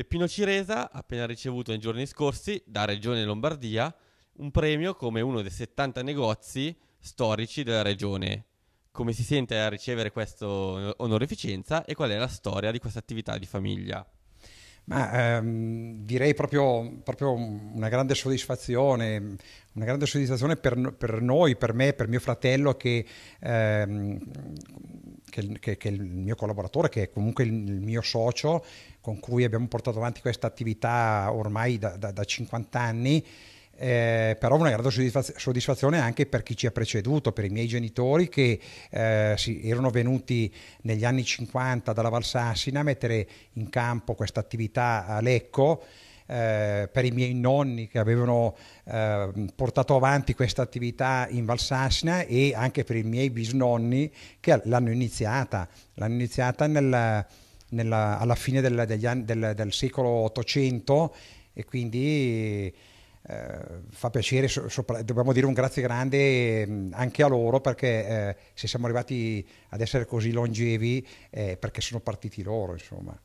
Peppino Ciresa, ha appena ricevuto nei giorni scorsi da Regione Lombardia un premio come uno dei 70 negozi storici della regione. Come si sente a ricevere questa onorificenza e qual è la storia di questa attività di famiglia? Ma, ehm, direi proprio, proprio, una grande soddisfazione, una grande soddisfazione per, per, noi, per me, per mio fratello che ehm, che, che, che, è il mio collaboratore, che è comunque il, mio socio, con cui abbiamo portato avanti questa attività ormai da, da, da 50 anni. Eh, però una grande soddisfazione anche per chi ci ha preceduto, per i miei genitori che eh, si, erano venuti negli anni 50 dalla Valsassina a mettere in campo questa attività a Lecco eh, per i miei nonni che avevano eh, portato avanti questa attività in Valsassina e anche per i miei bisnonni che l'hanno iniziata, l'hanno iniziata nel, nella, alla fine del, anni, del, del secolo 800 e quindi eh, fa piacere, sopra, dobbiamo dire un grazie grande ehm, anche a loro perché eh, se siamo arrivati ad essere così longevi eh, perché sono partiti loro, insomma.